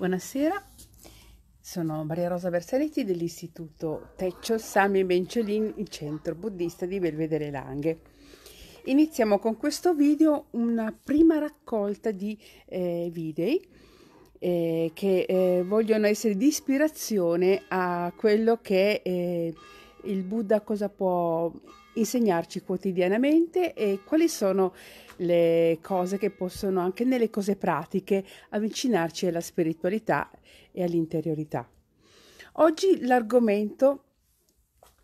Buonasera, sono Maria Rosa Bersaletti dell'Istituto Teccio Sami Benciolin, il centro buddista di Belvedere Langhe. Iniziamo con questo video una prima raccolta di eh, video eh, che eh, vogliono essere di ispirazione a quello che eh, il Buddha cosa può insegnarci quotidianamente e quali sono le cose che possono anche nelle cose pratiche avvicinarci alla spiritualità e all'interiorità. Oggi l'argomento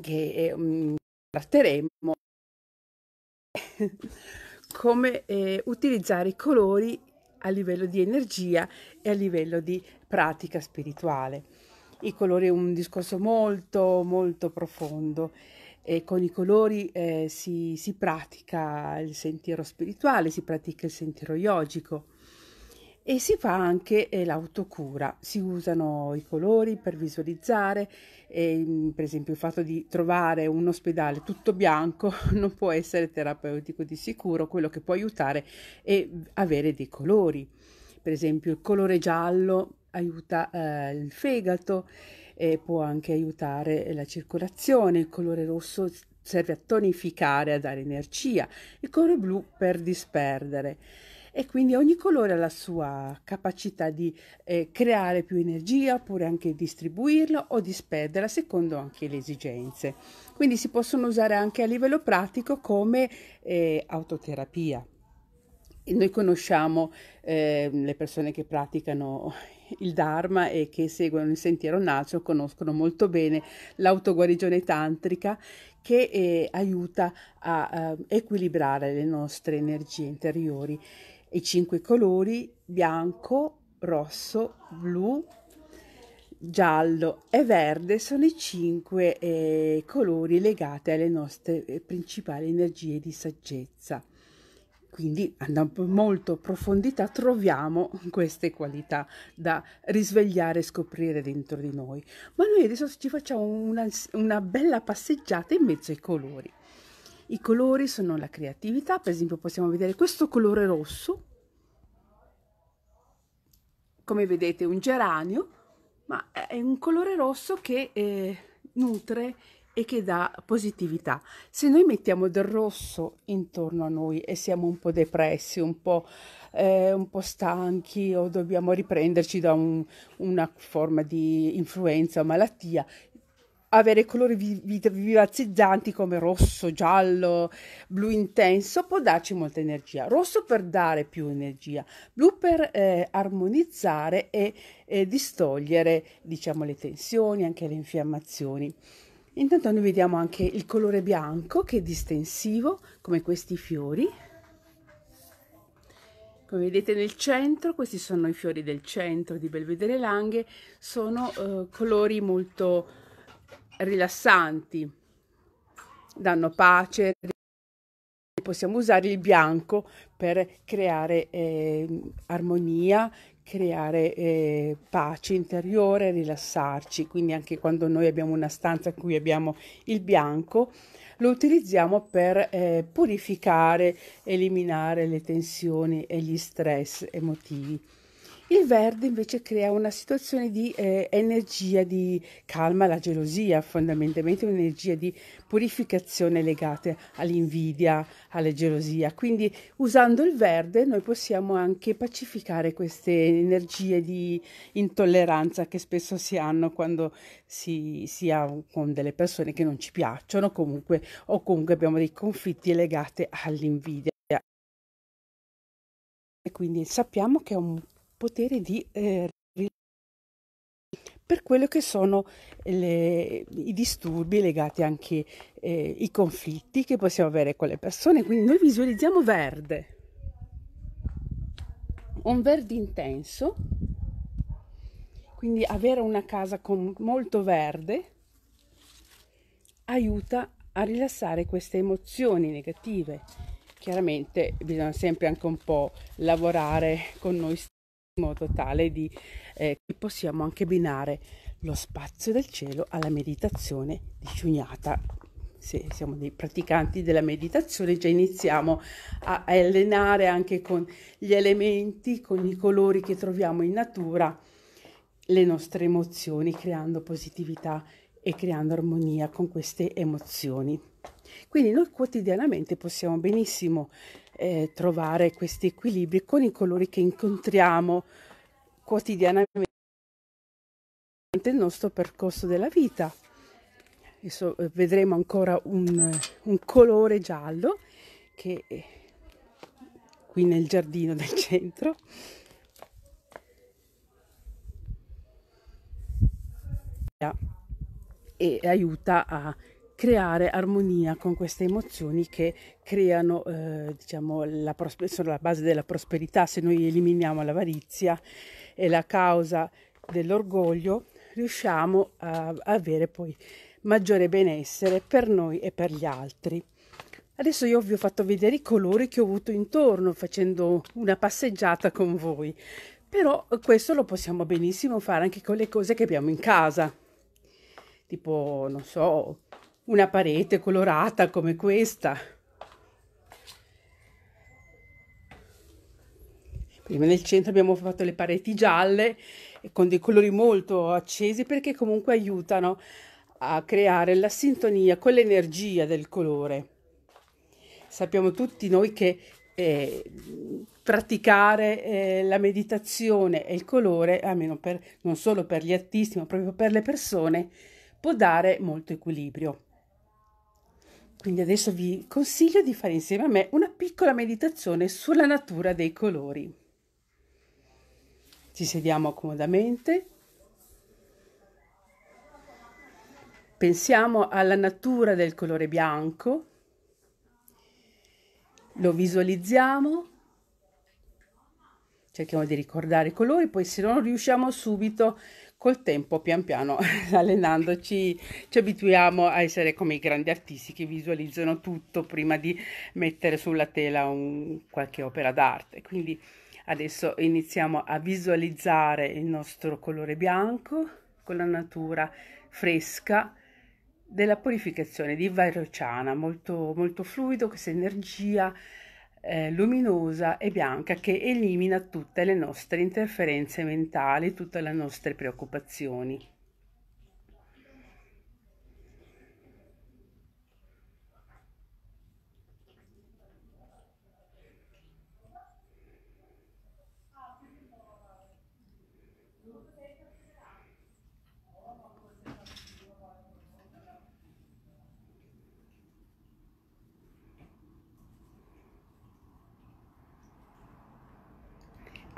che um, tratteremo è come eh, utilizzare i colori a livello di energia e a livello di pratica spirituale. I colori è un discorso molto molto profondo e con i colori eh, si, si, pratica il sentiero spirituale, si pratica il sentiero yogico e si fa anche eh, l'autocura. Si usano i colori per visualizzare, e, mm, per esempio il fatto di trovare un ospedale tutto bianco non può essere terapeutico di sicuro, quello che può aiutare è avere dei colori. Per esempio il colore giallo aiuta eh, il fegato, e può anche aiutare la circolazione. Il colore rosso serve a tonificare, a dare energia, il colore blu per disperdere. E quindi ogni colore ha la sua capacità di eh, creare più energia oppure anche distribuirla o disperderla secondo anche le esigenze. Quindi si possono usare anche a livello pratico come eh, autoterapia. E noi conosciamo eh, le persone che praticano il Dharma e che seguono il sentiero nacio conoscono molto bene l'autoguarigione tantrica che eh, aiuta a eh, equilibrare le nostre energie interiori. I cinque colori bianco, rosso, blu, giallo e verde sono i cinque eh, colori legati alle nostre eh, principali energie di saggezza. Quindi andando molto profondità troviamo queste qualità da risvegliare e scoprire dentro di noi. Ma noi adesso ci facciamo una, una bella passeggiata in mezzo ai colori. I colori sono la creatività, per esempio possiamo vedere questo colore rosso, come vedete un geranio, ma è un colore rosso che eh, nutre e che dà positività. Se noi mettiamo del rosso intorno a noi e siamo un po' depressi, un po', eh, un po stanchi o dobbiamo riprenderci da un, una forma di influenza o malattia, avere colori vivacizzanti come rosso, giallo, blu intenso può darci molta energia. Rosso per dare più energia, blu per eh, armonizzare e, e distogliere, diciamo, le tensioni, anche le infiammazioni. Intanto noi vediamo anche il colore bianco che è distensivo come questi fiori. Come vedete nel centro, questi sono i fiori del centro di Belvedere Langhe, sono eh, colori molto rilassanti, danno pace, Possiamo usare il bianco per creare eh, armonia, creare eh, pace interiore, rilassarci. Quindi anche quando noi abbiamo una stanza in cui abbiamo il bianco, lo utilizziamo per eh, purificare, eliminare le tensioni e gli stress emotivi. Il verde invece crea una situazione di eh, energia di calma la gelosia, fondamentalmente un'energia di purificazione legata all'invidia, alla gelosia. Quindi usando il verde noi possiamo anche pacificare queste energie di intolleranza che spesso si hanno quando si, si ha con delle persone che non ci piacciono comunque o comunque abbiamo dei conflitti legati all'invidia. E quindi sappiamo che è un potere di eh, per quello che sono le, i disturbi legati anche eh, ai conflitti che possiamo avere con le persone. Quindi noi visualizziamo verde, un verde intenso, quindi avere una casa con molto verde aiuta a rilassare queste emozioni negative. Chiaramente bisogna sempre anche un po' lavorare con noi stessi modo tale di eh, possiamo anche abbinare lo spazio del cielo alla meditazione di Ciugnata. Se siamo dei praticanti della meditazione, già iniziamo a allenare anche con gli elementi, con i colori che troviamo in natura, le nostre emozioni, creando positività e creando armonia con queste emozioni. Quindi noi quotidianamente possiamo benissimo eh, trovare questi equilibri con i colori che incontriamo quotidianamente nel nostro percorso della vita. Adesso eh, vedremo ancora un, un colore giallo che è eh, qui nel giardino del centro. e aiuta a creare armonia con queste emozioni che creano, eh, diciamo, la prosper- sono la base della prosperità. Se noi eliminiamo l'avarizia e la causa dell'orgoglio, riusciamo a avere poi maggiore benessere per noi e per gli altri. Adesso io vi ho fatto vedere i colori che ho avuto intorno facendo una passeggiata con voi, però questo lo possiamo benissimo fare anche con le cose che abbiamo in casa, tipo, non so, una parete colorata come questa. Prima nel centro abbiamo fatto le pareti gialle con dei colori molto accesi perché comunque aiutano a creare la sintonia con l'energia del colore. Sappiamo tutti noi che eh, praticare eh, la meditazione e il colore, almeno per, non solo per gli artisti, ma proprio per le persone, può dare molto equilibrio. Quindi adesso vi consiglio di fare insieme a me una piccola meditazione sulla natura dei colori. Ci sediamo comodamente. Pensiamo alla natura del colore bianco. Lo visualizziamo. Cerchiamo di ricordare i colori, poi se non riusciamo subito col tempo, pian piano, allenandoci, ci abituiamo a essere come i grandi artisti che visualizzano tutto prima di mettere sulla tela un, qualche opera d'arte. Quindi adesso iniziamo a visualizzare il nostro colore bianco con la natura fresca della purificazione di Vairociana, molto, molto fluido, questa energia eh, luminosa e bianca che elimina tutte le nostre interferenze mentali, tutte le nostre preoccupazioni.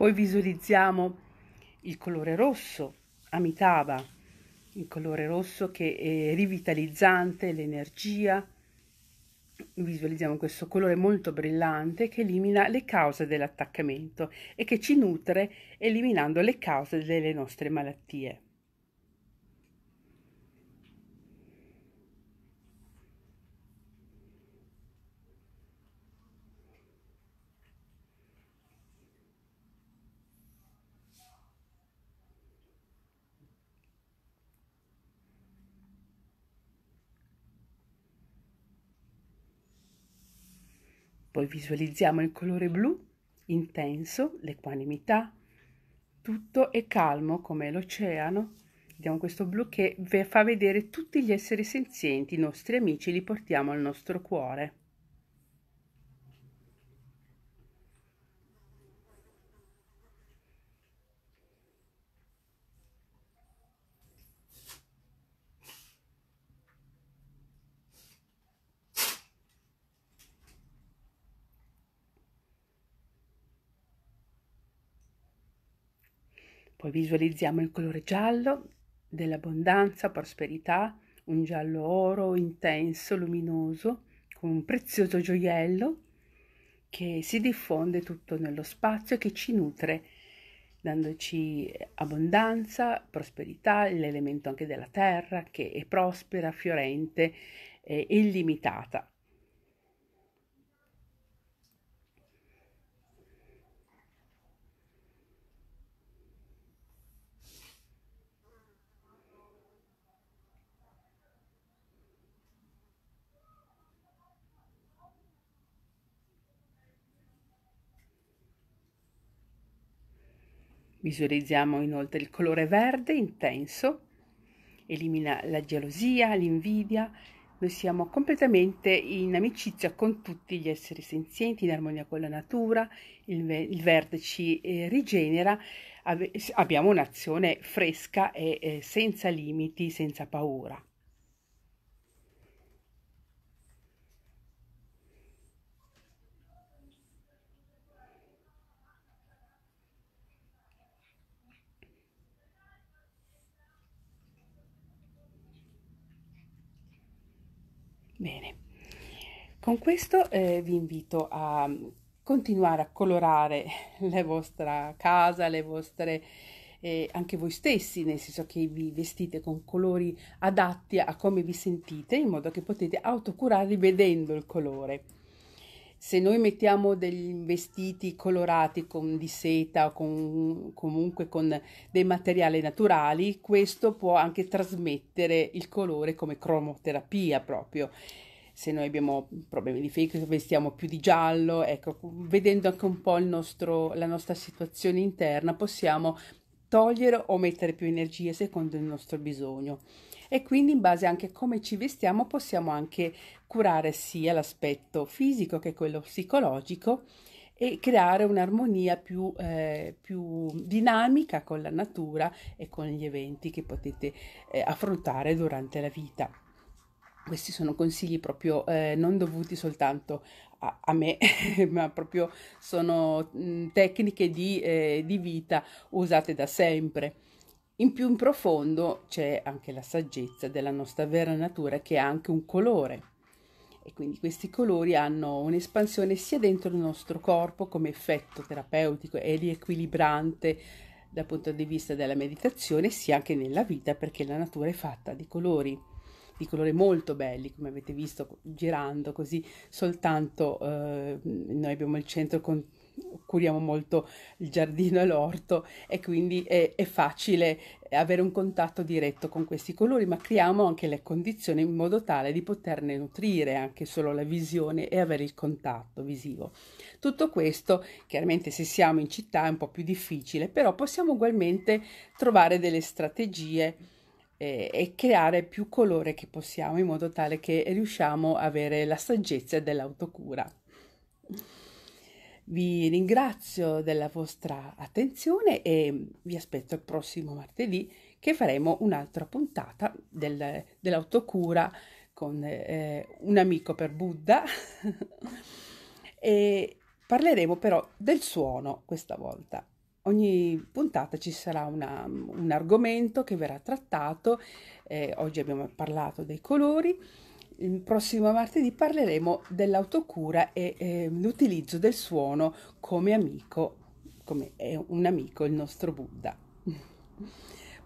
Poi visualizziamo il colore rosso, Amitava, il colore rosso che è rivitalizzante, l'energia. Visualizziamo questo colore molto brillante che elimina le cause dell'attaccamento e che ci nutre eliminando le cause delle nostre malattie. Poi visualizziamo il colore blu, intenso, l'equanimità, tutto è calmo come l'oceano. Vediamo questo blu che fa vedere tutti gli esseri senzienti, i nostri amici, li portiamo al nostro cuore. Poi visualizziamo il colore giallo dell'abbondanza, prosperità, un giallo oro intenso, luminoso, con un prezioso gioiello che si diffonde tutto nello spazio e che ci nutre, dandoci abbondanza, prosperità, l'elemento anche della terra che è prospera, fiorente e illimitata. Visualizziamo inoltre il colore verde intenso, elimina la gelosia, l'invidia. Noi siamo completamente in amicizia con tutti gli esseri senzienti, in armonia con la natura, il, il verde ci eh, rigenera, Ave, abbiamo un'azione fresca e eh, senza limiti, senza paura. Bene, con questo eh, vi invito a continuare a colorare la vostra casa, le vostre eh, anche voi stessi, nel senso che vi vestite con colori adatti a come vi sentite, in modo che potete autocurarvi vedendo il colore se noi mettiamo dei vestiti colorati con di seta o con, comunque con dei materiali naturali, questo può anche trasmettere il colore come cromoterapia proprio. Se noi abbiamo problemi di fegato, vestiamo più di giallo, ecco, vedendo anche un po' nostro, la nostra situazione interna, possiamo togliere o mettere più energia secondo il nostro bisogno e quindi in base anche a come ci vestiamo possiamo anche curare sia l'aspetto fisico che quello psicologico e creare un'armonia più, eh, più, dinamica con la natura e con gli eventi che potete eh, affrontare durante la vita. Questi sono consigli proprio eh, non dovuti soltanto a, a me, ma proprio sono mh, tecniche di, eh, di vita usate da sempre. In più in profondo c'è anche la saggezza della nostra vera natura che è anche un colore e quindi questi colori hanno un'espansione sia dentro il nostro corpo come effetto terapeutico e riequilibrante dal punto di vista della meditazione sia anche nella vita perché la natura è fatta di colori di colori molto belli come avete visto girando così soltanto eh, noi abbiamo il centro con, curiamo molto il giardino e l'orto e quindi è, è facile avere un contatto diretto con questi colori, ma creiamo anche le condizioni in modo tale di poterne nutrire anche solo la visione e avere il contatto visivo. Tutto questo, chiaramente se siamo in città è un po' più difficile, però possiamo ugualmente trovare delle strategie eh, e creare più colore che possiamo in modo tale che riusciamo a avere la saggezza dell'autocura. Vi ringrazio della vostra attenzione e vi aspetto il prossimo martedì che faremo un'altra puntata del, dell'autocura con eh, un amico per Buddha e parleremo però del suono questa volta. Ogni puntata ci sarà una, un argomento che verrà trattato, eh, oggi abbiamo parlato dei colori il prossimo martedì parleremo dell'autocura e eh, l'utilizzo del suono come amico, come è un amico il nostro Buddha.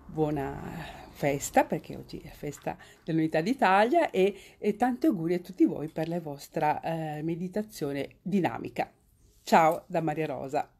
Buona festa perché oggi è festa dell'Unità d'Italia e, e tanti auguri a tutti voi per la vostra eh, meditazione dinamica. Ciao da Maria Rosa.